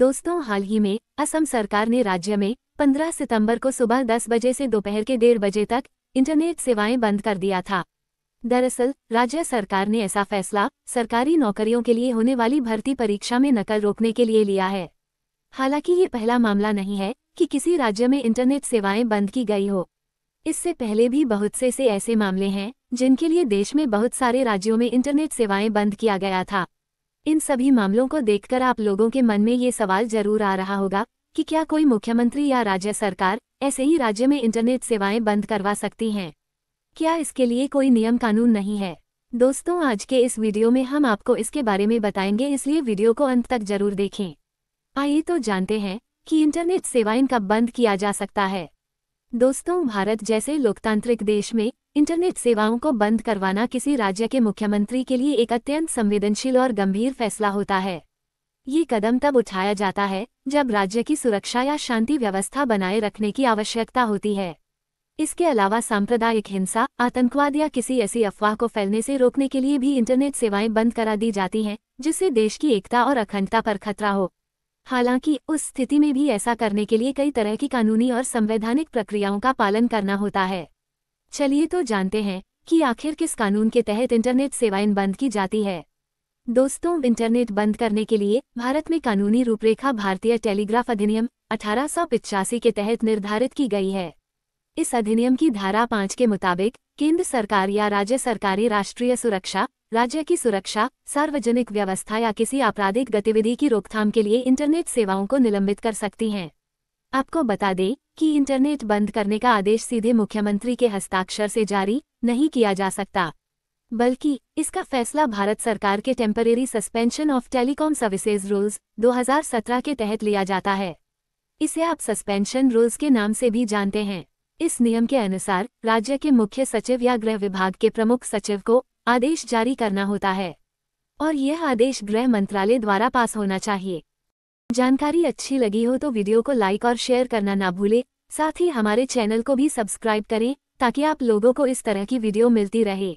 दोस्तों हाल ही में असम सरकार ने राज्य में 15 सितंबर को सुबह 10 बजे से दोपहर के डेढ़ बजे तक इंटरनेट सेवाएं बंद कर दिया था दरअसल राज्य सरकार ने ऐसा फैसला सरकारी नौकरियों के लिए होने वाली भर्ती परीक्षा में नकल रोकने के लिए लिया है हालांकि ये पहला मामला नहीं है कि किसी राज्य में इंटरनेट सेवाएं बंद की गई हो इससे पहले भी बहुत से, से ऐसे मामले हैं जिनके लिए देश में बहुत सारे राज्यों में इंटरनेट सेवाएं बंद किया गया था इन सभी मामलों को देखकर आप लोगों के मन में ये सवाल जरूर आ रहा होगा कि क्या कोई मुख्यमंत्री या राज्य सरकार ऐसे ही राज्य में इंटरनेट सेवाएं बंद करवा सकती हैं क्या इसके लिए कोई नियम कानून नहीं है दोस्तों आज के इस वीडियो में हम आपको इसके बारे में बताएंगे इसलिए वीडियो को अंत तक जरूर देखें आइए तो जानते हैं कि इंटरनेट सेवाएं कब बंद किया जा सकता है दोस्तों भारत जैसे लोकतांत्रिक देश में इंटरनेट सेवाओं को बंद करवाना किसी राज्य के मुख्यमंत्री के लिए एक अत्यंत संवेदनशील और गंभीर फैसला होता है ये कदम तब उठाया जाता है जब राज्य की सुरक्षा या शांति व्यवस्था बनाए रखने की आवश्यकता होती है इसके अलावा सांप्रदायिक हिंसा आतंकवाद या किसी ऐसी अफवाह को फैलने से रोकने के लिए भी इंटरनेट सेवाएं बंद करा दी जाती हैं जिससे देश की एकता और अखंडता पर खतरा हो हालांकि उस स्थिति में भी ऐसा करने के लिए कई तरह की कानूनी और संवैधानिक प्रक्रियाओं का पालन करना होता है चलिए तो जानते हैं कि आखिर किस कानून के तहत इंटरनेट सेवाएं बंद की जाती है दोस्तों इंटरनेट बंद करने के लिए भारत में कानूनी रूपरेखा भारतीय टेलीग्राफ अधिनियम अठारह के तहत निर्धारित की गई है इस अधिनियम की धारा पाँच के मुताबिक केंद्र सरकार या राज्य सरकारी राष्ट्रीय सुरक्षा राज्य की सुरक्षा सार्वजनिक व्यवस्था या किसी आपराधिक गतिविधि की रोकथाम के लिए इंटरनेट सेवाओं को निलंबित कर सकती हैं आपको बता दें कि इंटरनेट बंद करने का आदेश सीधे मुख्यमंत्री के हस्ताक्षर से जारी नहीं किया जा सकता बल्कि इसका फैसला भारत सरकार के temporary suspension of telecom services rules 2017 के तहत लिया जाता है इसे आप सस्पेंशन रूल्स के नाम से भी जानते हैं इस नियम के अनुसार राज्य के मुख्य सचिव या गृह विभाग के प्रमुख सचिव को आदेश जारी करना होता है और यह आदेश गृह मंत्रालय द्वारा पास होना चाहिए जानकारी अच्छी लगी हो तो वीडियो को लाइक और शेयर करना ना भूलें साथ ही हमारे चैनल को भी सब्सक्राइब करें ताकि आप लोगों को इस तरह की वीडियो मिलती रहे